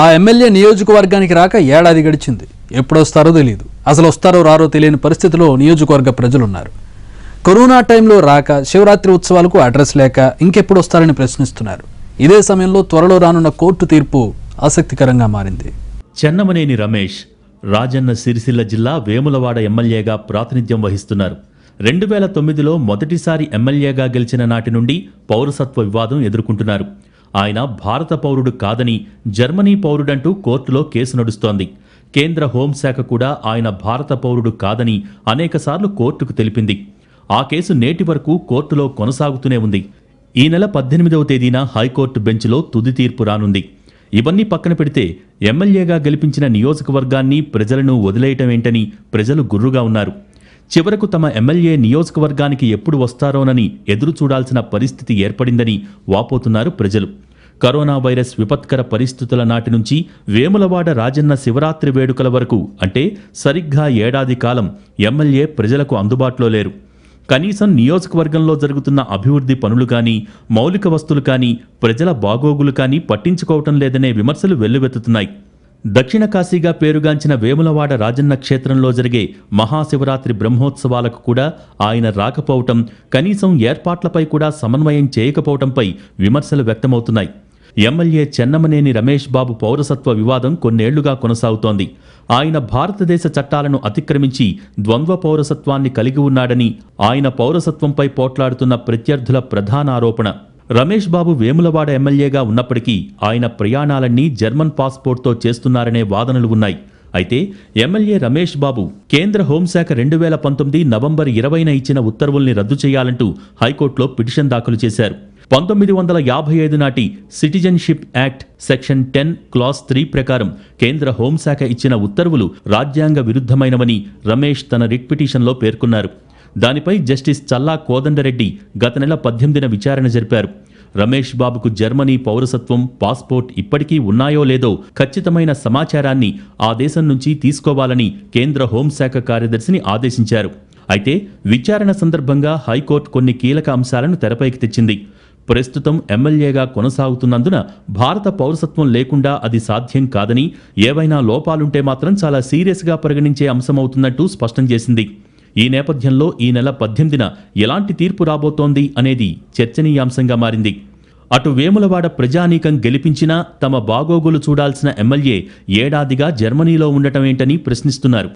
ఆ ఎమ్మెల్యే నియోజకవర్గానికి రాక ఏడాది గడిచింది ఎప్పుడొస్తారో తెలియదు అసలు వస్తారో రారో తెలియని పరిస్థితిలో నియోజకవర్గ ప్రజలున్నారు కరోనా టైంలో రాక శివరాత్రి ఉత్సవాలకు అడ్రస్ లేక ఇంకెప్పుడు వస్తారని ప్రశ్నిస్తున్నారు ఇదే సమయంలో త్వరలో రానున్న కోర్టు తీర్పు ఆసక్తికరంగా మారింది చెన్నమనేని రమేష్ రాజన్న సిరిసిల్ల జిల్లా వేములవాడ ఎమ్మెల్యేగా ప్రాతినిధ్యం వహిస్తున్నారు రెండు వేల తొమ్మిదిలో మొదటిసారి ఎమ్మెల్యేగా గెలిచిన నాటి నుండి పౌరసత్వ వివాదం ఎదుర్కొంటున్నారు ఆయన భారత పౌరుడు కాదని జర్మనీ పౌరుడంటూ కోర్టులో కేసు నడుస్తోంది కేంద్ర హోంశాఖ కూడా ఆయన భారత పౌరుడు కాదని అనేకసార్లు కోర్టుకు తెలిపింది ఆ కేసు నేటి వరకు కోర్టులో కొనసాగుతూనే ఉంది ఈ నెల పద్దెనిమిదవ తేదీన హైకోర్టు బెంచ్లో తుది తీర్పు రానుంది ఇవన్నీ పక్కన పెడితే ఎమ్మెల్యేగా గెలిపించిన నియోజకవర్గాన్ని ప్రజలను వదిలేయటమేంటని ప్రజలు గుర్రుగా ఉన్నారు చివరకు తమ ఎమ్మెల్యే నియోజకవర్గానికి ఎప్పుడు వస్తారోనని ఎదురు చూడాల్సిన పరిస్థితి ఏర్పడిందని వాపోతున్నారు ప్రజలు కరోనా వైరస్ విపత్కర పరిస్థితుల నాటి నుంచి వేములవాడ రాజన్న శివరాత్రి వేడుకల వరకు అంటే సరిగ్గా ఏడాది కాలం ఎమ్మెల్యే ప్రజలకు అందుబాటులో లేరు కనీసం నియోజకవర్గంలో జరుగుతున్న అభివృద్ధి పనులు కానీ మౌలిక వస్తువులు కానీ ప్రజల బాగోగులు కానీ పట్టించుకోవటం లేదనే విమర్శలు వెల్లువెత్తుతున్నాయి దక్షిణ కాశీగా పేరుగాంచిన వేములవాడ రాజన్న క్షేత్రంలో జరిగే మహాశివరాత్రి బ్రహ్మోత్సవాలకు కూడా ఆయన రాకపోవటం కనీసం ఏర్పాట్లపై కూడా సమన్వయం చేయకపోవటంపై విమర్శలు వ్యక్తమవుతున్నాయి ఎమ్మెల్యే చెన్నమనేని రమేష్ బాబు పౌరసత్వ వివాదం కొన్నేళ్లుగా కొనసాగుతోంది ఆయన భారతదేశ చట్టాలను అతిక్రమించి ద్వంద్వ పౌరసత్వాన్ని కలిగి ఉన్నాడని ఆయన పౌరసత్వంపై పోట్లాడుతున్న ప్రత్యర్థుల ప్రధాన ఆరోపణ రమేష్ బాబు వేములవాడ ఎమ్మెల్యేగా ఉన్నప్పటికీ ఆయన ప్రయాణాలన్నీ జర్మన్ పాస్పోర్ట్తో చేస్తున్నారనే వాదనలు ఉన్నాయి అయితే ఎమ్మెల్యే రమేష్ బాబు కేంద్ర హోంశాఖ రెండు వేల పంతొమ్మిది నవంబర్ ఇరవైన ఇచ్చిన ఉత్తర్వుల్ని రద్దు చేయాలంటూ హైకోర్టులో పిటిషన్ దాఖలు చేశారు పంతొమ్మిది వందల యాభై ఐదు నాటి citizenship act section ten class three ప్రకారం కేంద్ర హోంశాఖ ఇచ్చిన ఉత్తర్వులు రాజ్యాంగ విరుద్ధమైనవని రమేష్ తన రిట్ పిటిషన్లో పేర్కొన్నారు దానిపై జస్టిస్ చల్లా కోదండరెడ్డి గత నెల పద్దెనిమిదిన విచారణ జరిపారు రమేష్ బాబుకు జర్మనీ పౌరసత్వం పాస్పోర్ట్ ఇప్పటికీ ఉన్నాయో లేదో ఖచ్చితమైన సమాచారాన్ని ఆ దేశం నుంచి తీసుకోవాలని కేంద్ర హోంశాఖ కార్యదర్శిని ఆదేశించారు అయితే విచారణ సందర్భంగా హైకోర్టు కొన్ని కీలక అంశాలను తెరపైకి తెచ్చింది ప్రస్తుతం ఎమ్మెల్యేగా కొనసాగుతున్నందున భారత పౌరసత్వం లేకుండా అది సాధ్యం కాదని ఏవైనా లోపాలుంటే మాత్రం చాలా సీరియస్గా పరిగణించే అంశమవుతున్నట్టు స్పష్టం చేసింది ఈ నేపథ్యంలో ఈ నెల పద్దెనిమిదిన ఎలాంటి తీర్పు రాబోతోంది అనేది చర్చనీయాంశంగా మారింది అటు వేములవాడ ప్రజానీకం గెలిపించినా తమ బాగోగులు చూడాల్సిన ఎమ్మెల్యే ఏడాదిగా జర్మనీలో ఉండటమేంటని ప్రశ్నిస్తున్నారు